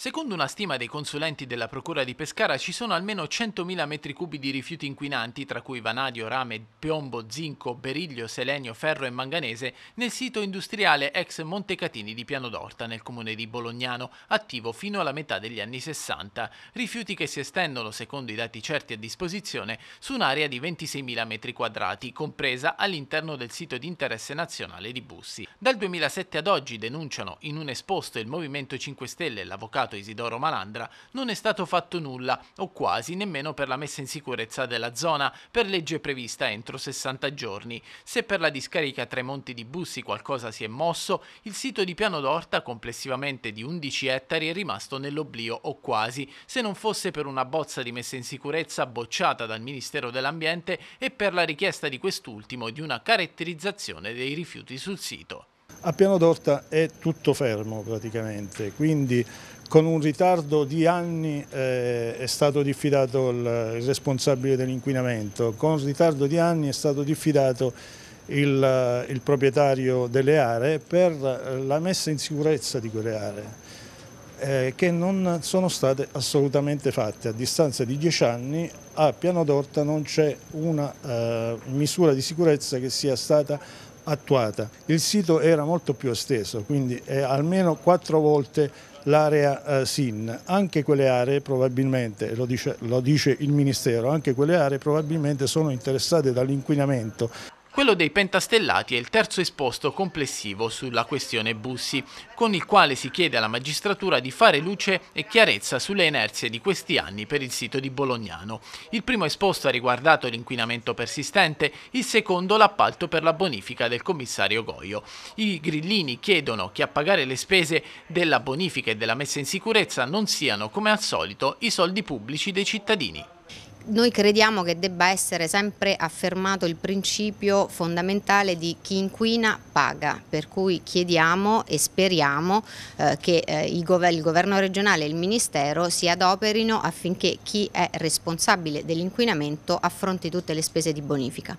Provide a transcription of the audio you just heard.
Secondo una stima dei consulenti della Procura di Pescara ci sono almeno 100.000 metri cubi di rifiuti inquinanti, tra cui vanadio, rame, piombo, zinco, beriglio, selenio, ferro e manganese, nel sito industriale ex Montecatini di Piano d'Orta, nel comune di Bolognano, attivo fino alla metà degli anni 60. Rifiuti che si estendono, secondo i dati certi a disposizione, su un'area di 26.000 metri quadrati, compresa all'interno del sito di interesse nazionale di Bussi. Dal 2007 ad oggi denunciano in un esposto il Movimento 5 Stelle e l'avvocato impiegato Isidoro Malandra, non è stato fatto nulla, o quasi, nemmeno per la messa in sicurezza della zona, per legge prevista entro 60 giorni. Se per la discarica tra i monti di Bussi qualcosa si è mosso, il sito di Piano d'Orta, complessivamente di 11 ettari, è rimasto nell'oblio, o quasi, se non fosse per una bozza di messa in sicurezza bocciata dal Ministero dell'Ambiente e per la richiesta di quest'ultimo di una caratterizzazione dei rifiuti sul sito a Piano d'Orta è tutto fermo praticamente, quindi con un ritardo di anni eh, è stato diffidato il responsabile dell'inquinamento, con ritardo di anni è stato diffidato il, eh, il proprietario delle aree per eh, la messa in sicurezza di quelle aree. Eh, che non sono state assolutamente fatte. A distanza di dieci anni a Piano d'Orta non c'è una eh, misura di sicurezza che sia stata attuata. Il sito era molto più esteso, quindi è almeno quattro volte l'area eh, SIN. Anche quelle aree probabilmente, lo dice, lo dice il Ministero, anche quelle aree probabilmente sono interessate dall'inquinamento. Quello dei pentastellati è il terzo esposto complessivo sulla questione Bussi, con il quale si chiede alla magistratura di fare luce e chiarezza sulle inerzie di questi anni per il sito di Bolognano. Il primo esposto ha riguardato l'inquinamento persistente, il secondo l'appalto per la bonifica del commissario Goio. I grillini chiedono che a pagare le spese della bonifica e della messa in sicurezza non siano, come al solito, i soldi pubblici dei cittadini. Noi crediamo che debba essere sempre affermato il principio fondamentale di chi inquina paga, per cui chiediamo e speriamo eh, che eh, il, gov il, governo regionale e il Ministero si adoperino affinché chi è responsabile dell'inquinamento affronti tutte le spese di bonifica.